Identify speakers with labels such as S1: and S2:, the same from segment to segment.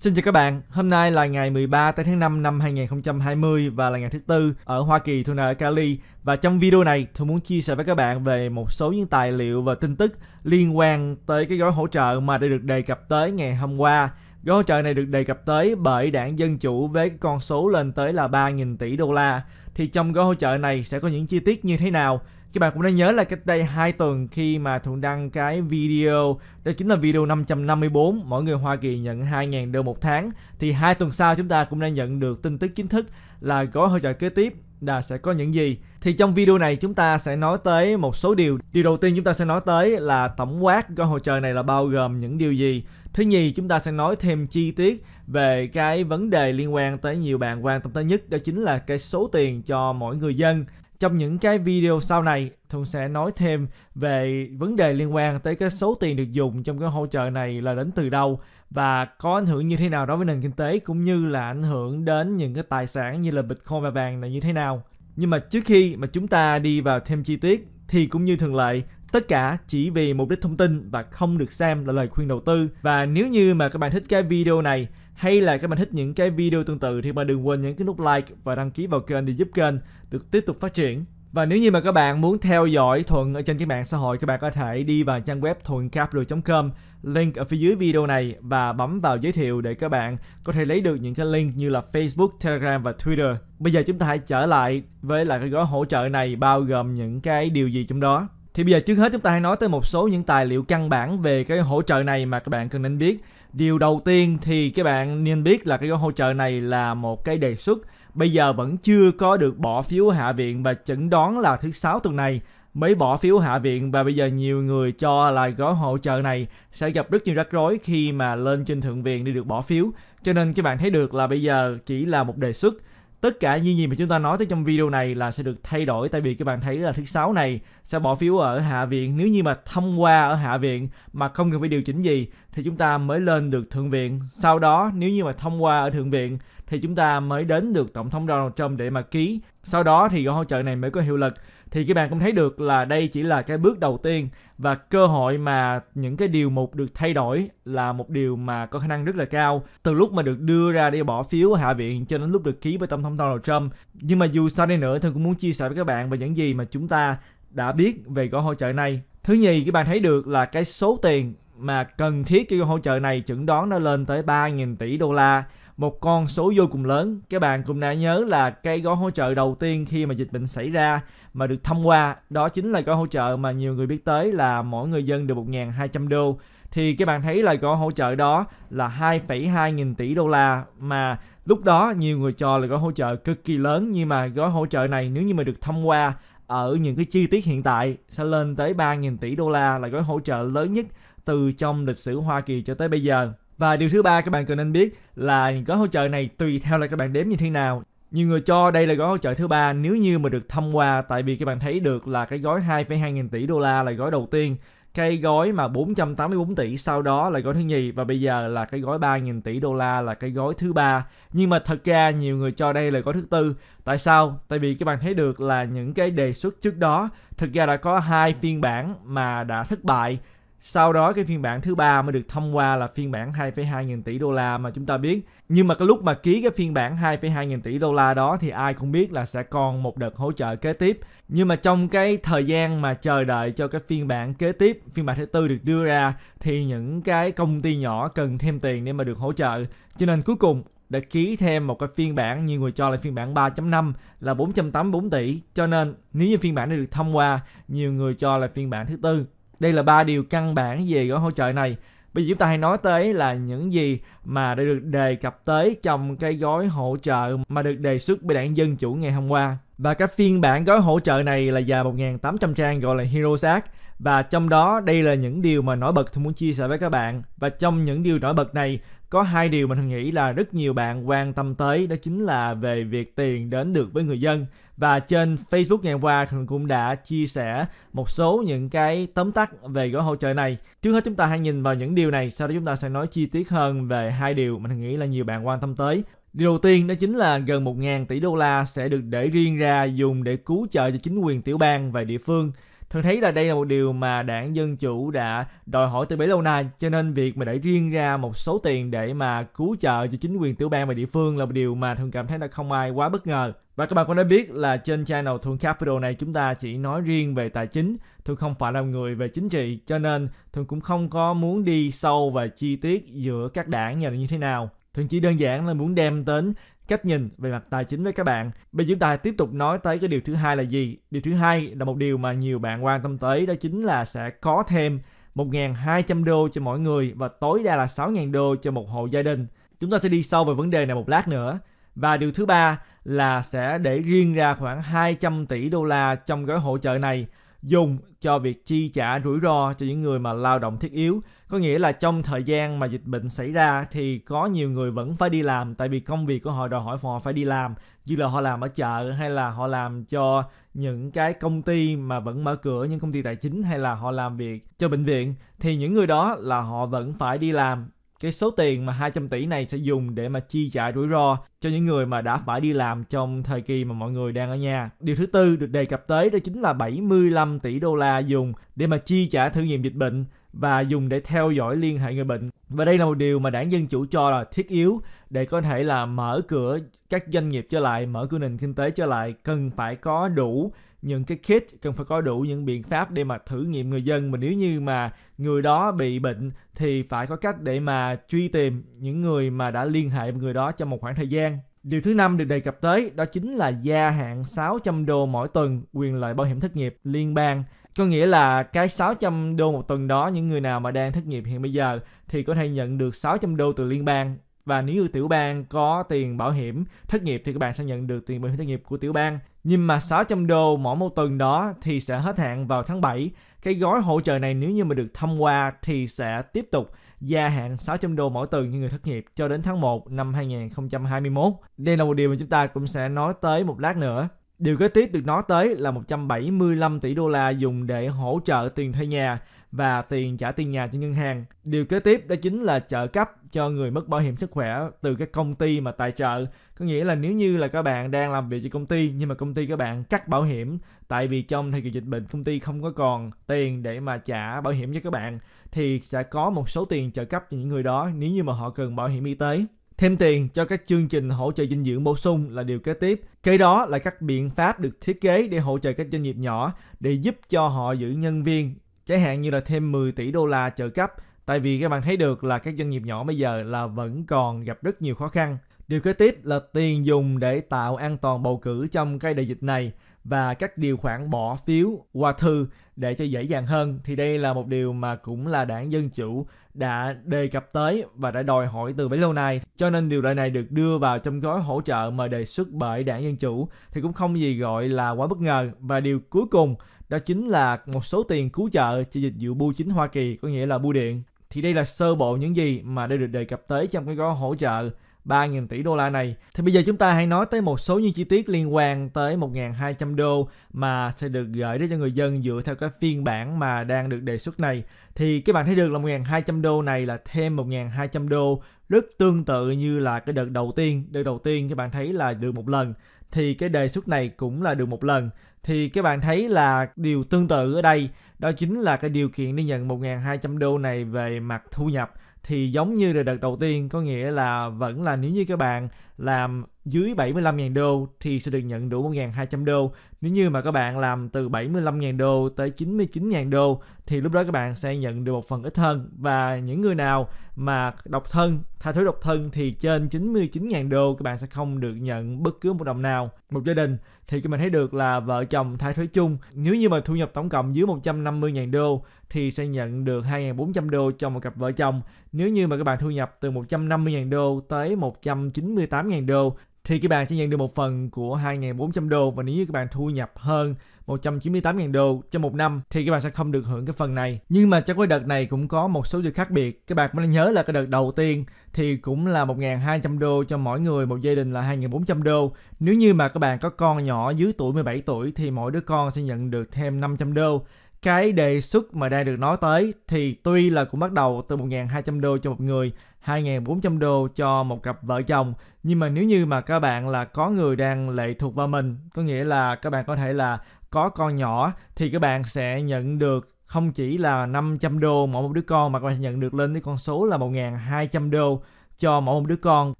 S1: Xin chào các bạn, hôm nay là ngày 13 tháng 5 năm 2020 và là ngày thứ tư ở Hoa Kỳ thuần ở Cali và trong video này tôi muốn chia sẻ với các bạn về một số những tài liệu và tin tức liên quan tới cái gói hỗ trợ mà đã được đề cập tới ngày hôm qua. Gói hỗ trợ này được đề cập tới bởi đảng Dân Chủ với cái con số lên tới là 3.000 tỷ đô la. Thì trong gói hỗ trợ này sẽ có những chi tiết như thế nào? các bạn cũng đã nhớ là cách đây 2 tuần khi mà Thuận đăng cái video đó chính là video 554 mỗi người Hoa Kỳ nhận 2.000 đô một tháng thì hai tuần sau chúng ta cũng đã nhận được tin tức chính thức là gói hỗ trợ kế tiếp là sẽ có những gì thì trong video này chúng ta sẽ nói tới một số điều điều đầu tiên chúng ta sẽ nói tới là tổng quát gói hỗ trợ này là bao gồm những điều gì thứ nhì chúng ta sẽ nói thêm chi tiết về cái vấn đề liên quan tới nhiều bạn quan tâm tới nhất đó chính là cái số tiền cho mỗi người dân trong những cái video sau này Thuận sẽ nói thêm về vấn đề liên quan tới cái số tiền được dùng trong cái hỗ trợ này là đến từ đâu và có ảnh hưởng như thế nào đối với nền kinh tế cũng như là ảnh hưởng đến những cái tài sản như là Bitcoin và vàng là như thế nào. Nhưng mà trước khi mà chúng ta đi vào thêm chi tiết thì cũng như thường lệ Tất cả chỉ vì mục đích thông tin và không được xem là lời khuyên đầu tư. Và nếu như mà các bạn thích cái video này hay là các bạn thích những cái video tương tự thì bạn đừng quên nhấn cái nút like và đăng ký vào kênh để giúp kênh được tiếp tục phát triển. Và nếu như mà các bạn muốn theo dõi Thuận ở trên các mạng xã hội, các bạn có thể đi vào trang web thuầncapro.com, link ở phía dưới video này và bấm vào giới thiệu để các bạn có thể lấy được những cái link như là Facebook, Telegram và Twitter. Bây giờ chúng ta hãy trở lại với lại cái gói hỗ trợ này bao gồm những cái điều gì trong đó. Thì bây giờ trước hết chúng ta hãy nói tới một số những tài liệu căn bản về cái hỗ trợ này mà các bạn cần nên biết. Điều đầu tiên thì các bạn nên biết là cái hỗ trợ này là một cái đề xuất bây giờ vẫn chưa có được bỏ phiếu hạ viện và chẩn đoán là thứ sáu tuần này mới bỏ phiếu hạ viện và bây giờ nhiều người cho là gói hỗ trợ này sẽ gặp rất nhiều rắc rối khi mà lên trên thượng viện để được bỏ phiếu. Cho nên các bạn thấy được là bây giờ chỉ là một đề xuất tất cả những gì mà chúng ta nói tới trong video này là sẽ được thay đổi tại vì các bạn thấy là thứ sáu này sẽ bỏ phiếu ở hạ viện nếu như mà thông qua ở hạ viện mà không cần phải điều chỉnh gì thì chúng ta mới lên được thượng viện sau đó nếu như mà thông qua ở thượng viện thì chúng ta mới đến được tổng thống Donald Trump để mà ký sau đó thì gói hỗ trợ này mới có hiệu lực thì các bạn cũng thấy được là đây chỉ là cái bước đầu tiên và cơ hội mà những cái điều mục được thay đổi là một điều mà có khả năng rất là cao từ lúc mà được đưa ra để bỏ phiếu hạ viện cho đến lúc được ký với tổng thống Donald Trump nhưng mà dù sao đi nữa tôi cũng muốn chia sẻ với các bạn về những gì mà chúng ta đã biết về gói hỗ trợ này thứ nhì các bạn thấy được là cái số tiền mà cần thiết cho gói hỗ trợ này chuẩn đoán nó lên tới 3.000 tỷ đô la một con số vô cùng lớn. Các bạn cũng đã nhớ là cái gói hỗ trợ đầu tiên khi mà dịch bệnh xảy ra mà được thông qua, đó chính là gói hỗ trợ mà nhiều người biết tới là mỗi người dân được 1.200 đô. Thì các bạn thấy là gói hỗ trợ đó là 2,2 nghìn tỷ đô la mà lúc đó nhiều người cho là gói hỗ trợ cực kỳ lớn nhưng mà gói hỗ trợ này nếu như mà được thông qua ở những cái chi tiết hiện tại sẽ lên tới 3.000 tỷ đô la là gói hỗ trợ lớn nhất từ trong lịch sử Hoa Kỳ cho tới bây giờ. Và điều thứ ba các bạn cần nên biết là gói hỗ trợ này tùy theo là các bạn đếm như thế nào. Nhiều người cho đây là gói hỗ trợ thứ ba nếu như mà được thông qua tại vì các bạn thấy được là cái gói 2,2 nghìn tỷ đô la là gói đầu tiên cái gói mà 484 tỷ sau đó là gói thứ nhì và bây giờ là cái gói 3.000 tỷ đô la là cái gói thứ ba nhưng mà thật ra nhiều người cho đây là gói thứ tư tại sao tại vì các bạn thấy được là những cái đề xuất trước đó thực ra đã có hai phiên bản mà đã thất bại sau đó cái phiên bản thứ ba mới được thông qua là phiên bản 2,2 nghìn tỷ đô la mà chúng ta biết. Nhưng mà cái lúc mà ký cái phiên bản 2,2 nghìn tỷ đô la đó thì ai cũng biết là sẽ còn một đợt hỗ trợ kế tiếp. Nhưng mà trong cái thời gian mà chờ đợi cho cái phiên bản kế tiếp, phiên bản thứ tư được đưa ra thì những cái công ty nhỏ cần thêm tiền để mà được hỗ trợ. Cho nên cuối cùng đã ký thêm một cái phiên bản nhiều người cho là phiên bản 3.5 là 484 tỷ cho nên nếu như phiên bản này được thông qua nhiều người cho là phiên bản thứ tư đây là ba điều căn bản về gói hỗ trợ này bây giờ chúng ta hãy nói tới là những gì mà đã được đề cập tới trong cái gói hỗ trợ mà được đề xuất bởi đảng Dân Chủ ngày hôm qua và các phiên bản gói hỗ trợ này là dài 1.800 trang gọi là Heroes Act và trong đó đây là những điều mà nổi bật tôi muốn chia sẻ với các bạn và trong những điều nổi bật này có hai điều mà tôi nghĩ là rất nhiều bạn quan tâm tới đó chính là về việc tiền đến được với người dân và trên Facebook ngày qua mình cũng đã chia sẻ một số những cái tóm tắt về gói hỗ trợ này. Trước hết chúng ta hãy nhìn vào những điều này, sau đó chúng ta sẽ nói chi tiết hơn về hai điều mình nghĩ là nhiều bạn quan tâm tới. Điều đầu tiên đó chính là gần 1.000 tỷ đô la sẽ được để riêng ra dùng để cứu trợ cho chính quyền tiểu bang và địa phương thường thấy là đây là một điều mà đảng Dân Chủ đã đòi hỏi từ bấy lâu nay, cho nên việc mà để riêng ra một số tiền để mà cứu trợ cho chính quyền tiểu bang và địa phương là một điều mà Thường cảm thấy là không ai quá bất ngờ. Và các bạn cũng đã biết là trên channel Thuận Capital này chúng ta chỉ nói riêng về tài chính, thường không phải là người về chính trị cho nên thường cũng không có muốn đi sâu và chi tiết giữa các đảng nhà như thế nào. Thường chỉ đơn giản là muốn đem đến cách nhìn về mặt tài chính với các bạn. Bây chúng ta tiếp tục nói tới cái điều thứ hai là gì? Điều thứ hai là một điều mà nhiều bạn quan tâm tới đó chính là sẽ có thêm 1.200 đô cho mỗi người và tối đa là 6.000 đô cho một hộ gia đình. Chúng ta sẽ đi sâu về vấn đề này một lát nữa. Và điều thứ ba là sẽ để riêng ra khoảng 200 tỷ đô la trong gói hỗ trợ này dùng cho việc chi trả rủi ro cho những người mà lao động thiết yếu. Có nghĩa là trong thời gian mà dịch bệnh xảy ra thì có nhiều người vẫn phải đi làm tại vì công việc của họ đòi hỏi họ phải đi làm như là họ làm ở chợ hay là họ làm cho những cái công ty mà vẫn mở cửa những công ty tài chính hay là họ làm việc cho bệnh viện thì những người đó là họ vẫn phải đi làm cái số tiền mà 200 tỷ này sẽ dùng để mà chi trả rủi ro cho những người mà đã phải đi làm trong thời kỳ mà mọi người đang ở nhà. Điều thứ tư được đề cập tới đó chính là 75 tỷ đô la dùng để mà chi trả thử nghiệm dịch bệnh và dùng để theo dõi liên hệ người bệnh. Và đây là một điều mà đảng Dân Chủ cho là thiết yếu để có thể là mở cửa các doanh nghiệp trở lại, mở cửa nền kinh tế trở lại cần phải có đủ những cái kit cần phải có đủ những biện pháp để mà thử nghiệm người dân mà nếu như mà người đó bị bệnh thì phải có cách để mà truy tìm những người mà đã liên hệ với người đó trong một khoảng thời gian Điều thứ năm được đề cập tới đó chính là gia hạn 600 đô mỗi tuần quyền lợi bảo hiểm thất nghiệp liên bang. Có nghĩa là cái 600 đô một tuần đó những người nào mà đang thất nghiệp hiện bây giờ thì có thể nhận được 600 đô từ liên bang và nếu như tiểu bang có tiền bảo hiểm thất nghiệp thì các bạn sẽ nhận được tiền bảo hiểm thất nghiệp của tiểu bang. Nhưng mà 600 đô mỗi một tuần đó thì sẽ hết hạn vào tháng 7. Cái gói hỗ trợ này nếu như mà được thông qua thì sẽ tiếp tục gia hạn 600 đô mỗi tuần như người thất nghiệp cho đến tháng 1 năm 2021. Đây là một điều mà chúng ta cũng sẽ nói tới một lát nữa. Điều kế tiếp được nói tới là 175 tỷ đô la dùng để hỗ trợ tiền thuê nhà và tiền trả tiền nhà cho ngân hàng. Điều kế tiếp đó chính là trợ cấp cho người mất bảo hiểm sức khỏe từ các công ty mà tài trợ. Có nghĩa là nếu như là các bạn đang làm việc cho công ty nhưng mà công ty các bạn cắt bảo hiểm tại vì trong thời kỳ dịch bệnh công ty không có còn tiền để mà trả bảo hiểm cho các bạn thì sẽ có một số tiền trợ cấp cho những người đó nếu như mà họ cần bảo hiểm y tế. Thêm tiền cho các chương trình hỗ trợ dinh dưỡng bổ sung là điều kế tiếp. Kế đó là các biện pháp được thiết kế để hỗ trợ các doanh nghiệp nhỏ để giúp cho họ giữ nhân viên, chẳng hạn như là thêm 10 tỷ đô la trợ cấp. Tại vì các bạn thấy được là các doanh nghiệp nhỏ bây giờ là vẫn còn gặp rất nhiều khó khăn. Điều kế tiếp là tiền dùng để tạo an toàn bầu cử trong cái đại dịch này và các điều khoản bỏ phiếu qua thư để cho dễ dàng hơn thì đây là một điều mà cũng là đảng Dân Chủ đã đề cập tới và đã đòi hỏi từ bấy lâu nay cho nên điều lệ này được đưa vào trong gói hỗ trợ mà đề xuất bởi đảng Dân Chủ thì cũng không gì gọi là quá bất ngờ và điều cuối cùng đó chính là một số tiền cứu trợ cho dịch vụ bưu chính Hoa Kỳ có nghĩa là bưu điện thì đây là sơ bộ những gì mà đã được đề cập tới trong cái gói hỗ trợ 3.000 tỷ đô la này. Thì bây giờ chúng ta hãy nói tới một số những chi tiết liên quan tới 1.200 đô mà sẽ được gửi đến cho người dân dựa theo cái phiên bản mà đang được đề xuất này. Thì các bạn thấy được là 1.200 đô này là thêm 1.200 đô rất tương tự như là cái đợt đầu tiên. Đợt đầu tiên các bạn thấy là được một lần thì cái đề xuất này cũng là được một lần thì các bạn thấy là điều tương tự ở đây đó chính là cái điều kiện để nhận 1.200 đô này về mặt thu nhập thì giống như là đợt đầu tiên có nghĩa là vẫn là nếu như các bạn làm dưới 75.000 đô thì sẽ được nhận đủ 1.200 đô. Nếu như mà các bạn làm từ 75.000 đô tới 99.000 đô thì lúc đó các bạn sẽ nhận được một phần ít hơn. Và những người nào mà độc thân, tha thứ độc thân thì trên 99.000 đô các bạn sẽ không được nhận bất cứ một đồng nào. Một gia đình thì các bạn thấy được là vợ chồng tha thứ chung nếu như mà thu nhập tổng cộng dưới 150.000 đô thì sẽ nhận được 2.400 đô cho một cặp vợ chồng. Nếu như mà các bạn thu nhập từ 150.000 đô tới 198 8.000 đô thì các bạn sẽ nhận được một phần của 2.400 đô và nếu như các bạn thu nhập hơn 198.000 đô trong một năm thì các bạn sẽ không được hưởng cái phần này. Nhưng mà trong cái đợt này cũng có một số điều khác biệt. Các bạn mới nhớ là cái đợt đầu tiên thì cũng là 1.200 đô cho mỗi người, một gia đình là 2.400 đô. Nếu như mà các bạn có con nhỏ dưới tuổi 17 tuổi thì mỗi đứa con sẽ nhận được thêm 500 đô cái đề xuất mà đang được nói tới thì tuy là cũng bắt đầu từ 1.200 đô cho một người, 2.400 đô cho một cặp vợ chồng. Nhưng mà nếu như mà các bạn là có người đang lệ thuộc vào mình, có nghĩa là các bạn có thể là có con nhỏ thì các bạn sẽ nhận được không chỉ là 500 đô mỗi một đứa con mà các bạn sẽ nhận được lên tới con số là 1.200 đô cho mỗi một đứa con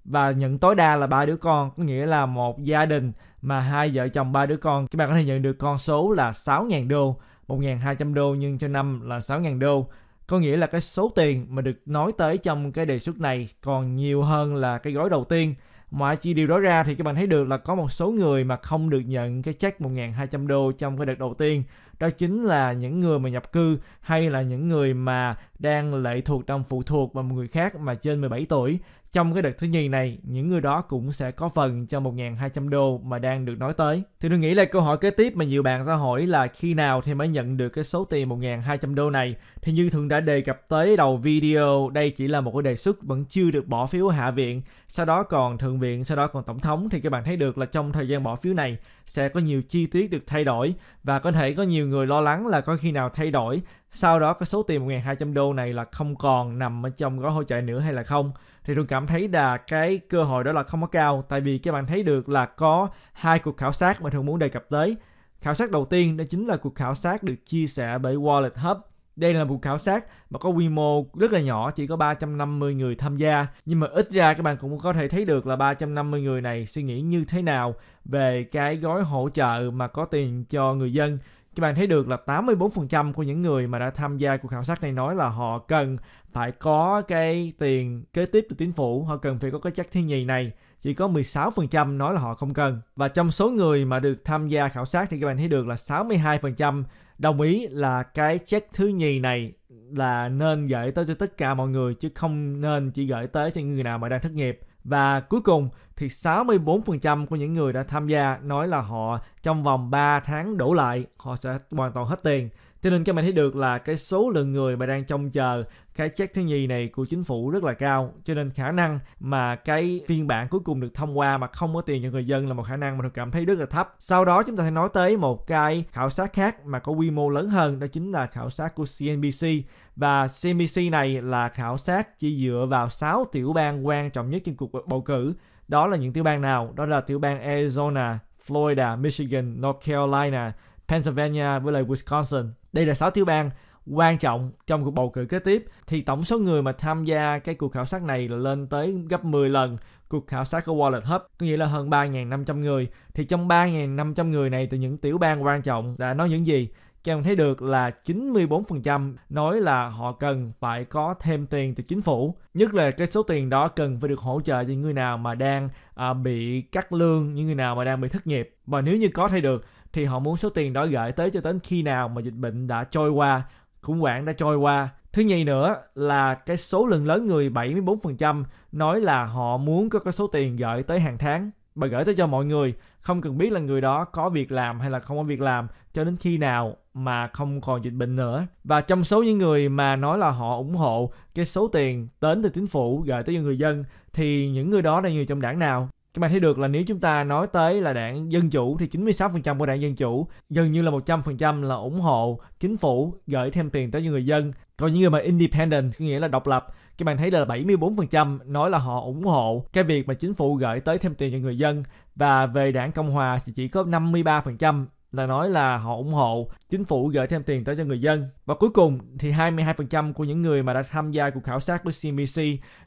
S1: và nhận tối đa là ba đứa con có nghĩa là một gia đình mà hai vợ chồng ba đứa con các bạn có thể nhận được con số là 6.000 đô 1.200 đô nhân cho năm là 6.000 đô. Có nghĩa là cái số tiền mà được nói tới trong cái đề xuất này còn nhiều hơn là cái gói đầu tiên. Ngoại chi điều đó ra thì các bạn thấy được là có một số người mà không được nhận cái check 1.200 đô trong cái đợt đầu tiên đó chính là những người mà nhập cư hay là những người mà đang lệ thuộc trong phụ thuộc vào một người khác mà trên 17 tuổi. Trong cái đợt thứ nhì này, những người đó cũng sẽ có phần cho 1.200 đô mà đang được nói tới. Thì tôi nghĩ là câu hỏi kế tiếp mà nhiều bạn sẽ hỏi là khi nào thì mới nhận được cái số tiền 1.200 đô này. Thì như thường đã đề cập tới đầu video, đây chỉ là một cái đề xuất vẫn chưa được bỏ phiếu Hạ viện, sau đó còn Thượng viện, sau đó còn Tổng thống. Thì các bạn thấy được là trong thời gian bỏ phiếu này sẽ có nhiều chi tiết được thay đổi và có thể có nhiều người lo lắng là có khi nào thay đổi, sau đó cái số tiền 1.200 đô này là không còn nằm ở trong gói hỗ trợ nữa hay là không. Thì tôi cảm thấy là cái cơ hội đó là không có cao, tại vì các bạn thấy được là có hai cuộc khảo sát mà thường muốn đề cập tới. Khảo sát đầu tiên đó chính là cuộc khảo sát được chia sẻ bởi Wallet Hub đây là một khảo sát mà có quy mô rất là nhỏ, chỉ có 350 người tham gia. Nhưng mà ít ra các bạn cũng có thể thấy được là 350 người này suy nghĩ như thế nào về cái gói hỗ trợ mà có tiền cho người dân các bạn thấy được là 84% của những người mà đã tham gia cuộc khảo sát này nói là họ cần phải có cái tiền kế tiếp từ chính phủ, họ cần phải có cái chắc thiên nhì này. Chỉ có 16% nói là họ không cần. Và trong số người mà được tham gia khảo sát thì các bạn thấy được là 62% đồng ý là cái chắc thứ nhì này là nên gửi tới cho tất cả mọi người chứ không nên chỉ gửi tới cho những người nào mà đang thất nghiệp. Và cuối cùng thì 64% của những người đã tham gia nói là họ trong vòng 3 tháng đổ lại họ sẽ hoàn toàn hết tiền cho nên các bạn thấy được là cái số lượng người mà đang trông chờ cái check thứ nhì này của chính phủ rất là cao cho nên khả năng mà cái phiên bản cuối cùng được thông qua mà không có tiền cho người dân là một khả năng mà được cảm thấy rất là thấp sau đó chúng ta sẽ nói tới một cái khảo sát khác mà có quy mô lớn hơn đó chính là khảo sát của CNBC và CNBC này là khảo sát chỉ dựa vào 6 tiểu bang quan trọng nhất trên cuộc bầu cử đó là những tiểu bang nào đó là tiểu bang Arizona Florida Michigan North Carolina Pennsylvania với lại Wisconsin. Đây là 6 tiểu bang quan trọng trong cuộc bầu cử kế tiếp thì tổng số người mà tham gia cái cuộc khảo sát này là lên tới gấp 10 lần cuộc khảo sát của Wallet Hub có nghĩa là hơn 3.500 người thì trong 3.500 người này từ những tiểu bang quan trọng đã nói những gì cho em thấy được là 94% nói là họ cần phải có thêm tiền từ chính phủ. Nhất là cái số tiền đó cần phải được hỗ trợ cho những người nào mà đang à, bị cắt lương, những người nào mà đang bị thất nghiệp. Và nếu như có thể được thì họ muốn số tiền đó gửi tới cho đến khi nào mà dịch bệnh đã trôi qua khủng hoảng đã trôi qua Thứ nhì nữa là cái số lượng lớn người 74% nói là họ muốn có cái số tiền gửi tới hàng tháng và gửi tới cho mọi người, không cần biết là người đó có việc làm hay là không có việc làm cho đến khi nào mà không còn dịch bệnh nữa. Và trong số những người mà nói là họ ủng hộ cái số tiền đến từ chính phủ gửi tới cho người dân thì những người đó là người trong đảng nào? Các bạn thấy được là nếu chúng ta nói tới là đảng Dân Chủ thì 96% của đảng Dân Chủ gần như là 100% là ủng hộ chính phủ gửi thêm tiền tới những người dân. Còn những người mà independent có nghĩa là độc lập các bạn thấy là 74% nói là họ ủng hộ cái việc mà chính phủ gửi tới thêm tiền cho người dân và về đảng Cộng Hòa thì chỉ có 53% là nói là họ ủng hộ chính phủ gửi thêm tiền tới cho người dân. Và cuối cùng thì 22% của những người mà đã tham gia cuộc khảo sát của CNBC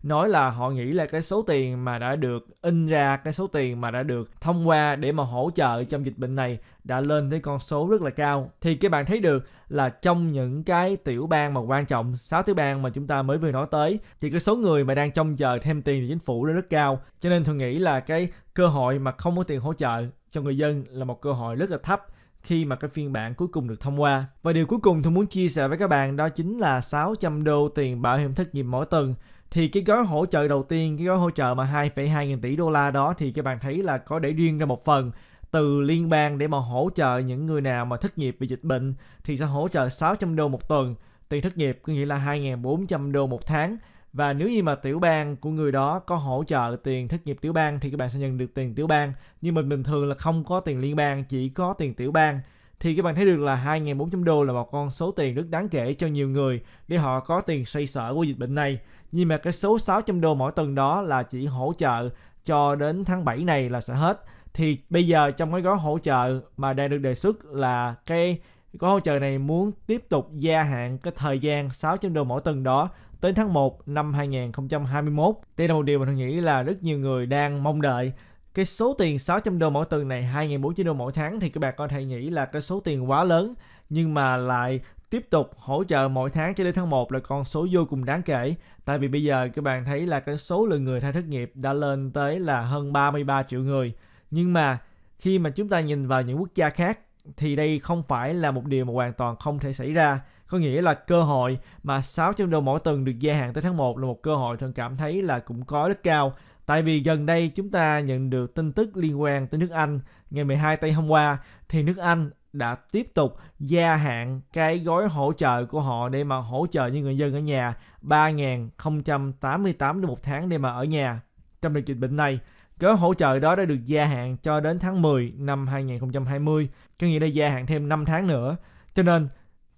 S1: nói là họ nghĩ là cái số tiền mà đã được in ra, cái số tiền mà đã được thông qua để mà hỗ trợ trong dịch bệnh này đã lên tới con số rất là cao. Thì các bạn thấy được là trong những cái tiểu bang mà quan trọng, 6 tiểu bang mà chúng ta mới vừa nói tới thì cái số người mà đang trông chờ thêm tiền từ chính phủ đã rất cao. Cho nên tôi nghĩ là cái cơ hội mà không có tiền hỗ trợ cho người dân là một cơ hội rất là thấp khi mà cái phiên bản cuối cùng được thông qua. Và điều cuối cùng tôi muốn chia sẻ với các bạn đó chính là 600 đô tiền bảo hiểm thất nghiệp mỗi tuần thì cái gói hỗ trợ đầu tiên, cái gói hỗ trợ mà 2,2 nghìn tỷ đô la đó thì các bạn thấy là có để riêng ra một phần từ liên bang để mà hỗ trợ những người nào mà thất nghiệp vì dịch bệnh thì sẽ hỗ trợ 600 đô một tuần, tiền thất nghiệp có nghĩa là 2.400 đô một tháng và nếu như mà tiểu bang của người đó có hỗ trợ tiền thất nghiệp tiểu bang thì các bạn sẽ nhận được tiền tiểu bang nhưng mà bình thường là không có tiền liên bang chỉ có tiền tiểu bang thì các bạn thấy được là 2.400 đô là một con số tiền rất đáng kể cho nhiều người để họ có tiền xoay sở của dịch bệnh này. Nhưng mà cái số 600 đô mỗi tuần đó là chỉ hỗ trợ cho đến tháng 7 này là sẽ hết. Thì bây giờ trong cái gói hỗ trợ mà đang được đề xuất là cái gói hỗ trợ này muốn tiếp tục gia hạn cái thời gian 600 đô mỗi tuần đó tới tháng 1 năm 2021. Đây là một điều mà tôi nghĩ là rất nhiều người đang mong đợi cái số tiền 600 đô mỗi tuần này 2.400 đô mỗi tháng thì các bạn có thể nghĩ là cái số tiền quá lớn nhưng mà lại tiếp tục hỗ trợ mỗi tháng cho đến tháng 1 là con số vô cùng đáng kể tại vì bây giờ các bạn thấy là cái số lượng người thay thất nghiệp đã lên tới là hơn 33 triệu người nhưng mà khi mà chúng ta nhìn vào những quốc gia khác thì đây không phải là một điều mà hoàn toàn không thể xảy ra có nghĩa là cơ hội mà 600 đô mỗi tuần được gia hạn tới tháng 1 là một cơ hội thường cảm thấy là cũng có rất cao. Tại vì gần đây chúng ta nhận được tin tức liên quan tới nước Anh ngày 12 tây hôm qua thì nước Anh đã tiếp tục gia hạn cái gói hỗ trợ của họ để mà hỗ trợ những người dân ở nhà 3.088 đô một tháng để mà ở nhà trong đợt dịch bệnh này. Gói hỗ trợ đó đã được gia hạn cho đến tháng 10 năm 2020, có nghĩa là gia hạn thêm 5 tháng nữa. Cho nên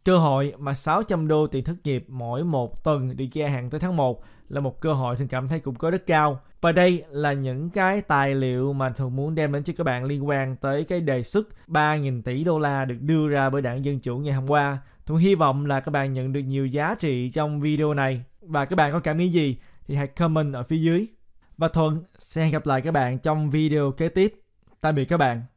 S1: Cơ hội mà 600 đô tiền thất nghiệp mỗi một tuần được gia hàng tới tháng 1 là một cơ hội thường cảm thấy cũng có rất cao. Và đây là những cái tài liệu mà thường muốn đem đến cho các bạn liên quan tới cái đề xuất 3.000 tỷ đô la được đưa ra bởi đảng Dân Chủ ngày hôm qua. Thường hy vọng là các bạn nhận được nhiều giá trị trong video này. Và các bạn có cảm nghĩ gì thì hãy comment ở phía dưới. Và Thuận sẽ hẹn gặp lại các bạn trong video kế tiếp. Tạm biệt các bạn.